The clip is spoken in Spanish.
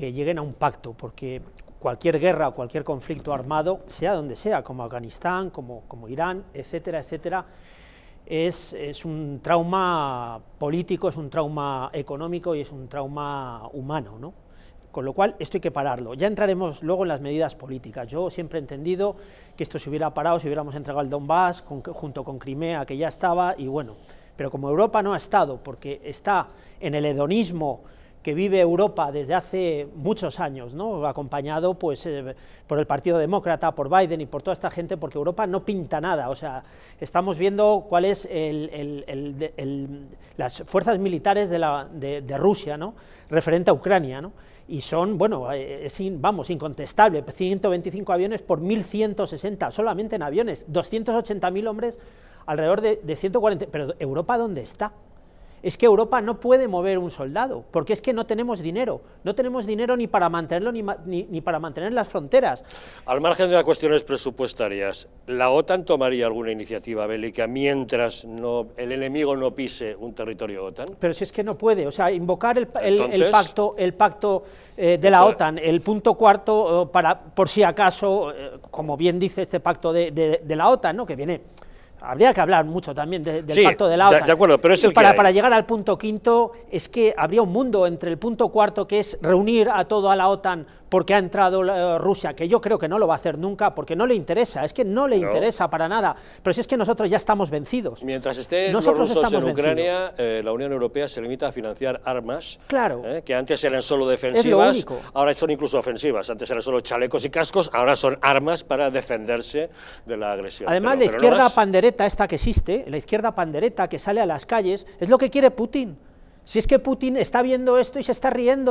que lleguen a un pacto, porque cualquier guerra o cualquier conflicto armado, sea donde sea, como Afganistán, como, como Irán, etcétera, etcétera, es, un trauma político, es un trauma económico y es un trauma humano, Con lo cual, esto hay que pararlo. Ya entraremos luego en las medidas políticas. Yo siempre he entendido que esto se hubiera parado si hubiéramos entregado el Donbass junto con Crimea, que ya estaba, y bueno. Pero como Europa no ha estado, porque está en el hedonismo que vive Europa desde hace muchos años, ¿no? acompañado pues, eh, por el Partido Demócrata, por Biden y por toda esta gente, porque Europa no pinta nada. O sea, estamos viendo cuáles son las fuerzas militares de, la, de, Rusia ¿no? referente a Ucrania. y son, bueno, eh, es vamos, incontestable, 125 aviones por 1.160, solamente en aviones, 280.000 hombres, alrededor de, de 140, pero ¿Europa dónde está? es que Europa no puede mover un soldado, porque es que no tenemos dinero, no tenemos dinero ni para mantenerlo ni, para mantener las fronteras. Al margen de las cuestiones presupuestarias, ¿la OTAN tomaría alguna iniciativa bélica mientras el enemigo no pise un territorio OTAN? Pero si es que no puede, o sea, invocar el, pacto, eh, de la OTAN, el punto cuarto, eh, para, por si acaso, eh, como bien dice este pacto de, de la OTAN, ¿no? que viene habría que hablar mucho también del pacto de la OTAN. De, acuerdo, pero para, para llegar al punto quinto es que habría un mundo entre el punto cuarto que es reunir a todo a la OTAN porque ha entrado eh, Rusia, que yo creo que no lo va a hacer nunca porque no le interesa, es que no le interesa para nada, pero si es que nosotros ya estamos vencidos. Mientras estén los rusos en Ucrania, eh, la Unión Europea se limita a financiar armas, eh, que antes eran solo defensivas, ahora son incluso ofensivas, antes eran solo chalecos y cascos, ahora son armas para defenderse de la agresión. Además, la izquierda pandereta esta que existe, la izquierda pandereta que sale a las calles, es lo que quiere Putin. Si es que Putin está viendo esto y se está riendo.